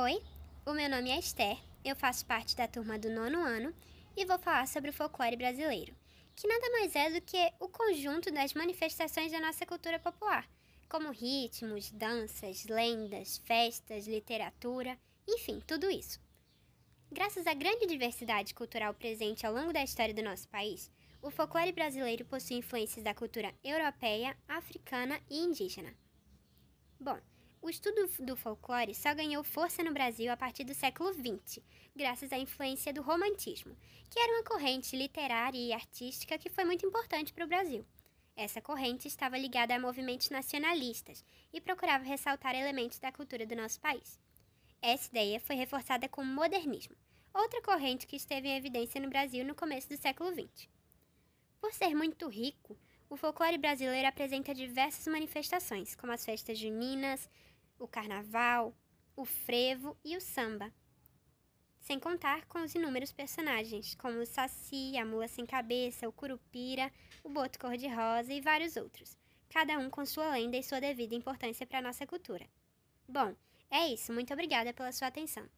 Oi, o meu nome é Esther, eu faço parte da turma do nono ano e vou falar sobre o folclore brasileiro, que nada mais é do que o conjunto das manifestações da nossa cultura popular, como ritmos, danças, lendas, festas, literatura, enfim, tudo isso. Graças à grande diversidade cultural presente ao longo da história do nosso país, o folclore brasileiro possui influências da cultura europeia, africana e indígena. Bom, o estudo do folclore só ganhou força no Brasil a partir do século XX, graças à influência do romantismo, que era uma corrente literária e artística que foi muito importante para o Brasil. Essa corrente estava ligada a movimentos nacionalistas e procurava ressaltar elementos da cultura do nosso país. Essa ideia foi reforçada com o modernismo, outra corrente que esteve em evidência no Brasil no começo do século XX. Por ser muito rico, o folclore brasileiro apresenta diversas manifestações, como as festas juninas, o carnaval, o frevo e o samba. Sem contar com os inúmeros personagens, como o Saci, a Mula Sem Cabeça, o Curupira, o Boto Cor-de-Rosa e vários outros, cada um com sua lenda e sua devida importância para a nossa cultura. Bom, é isso. Muito obrigada pela sua atenção.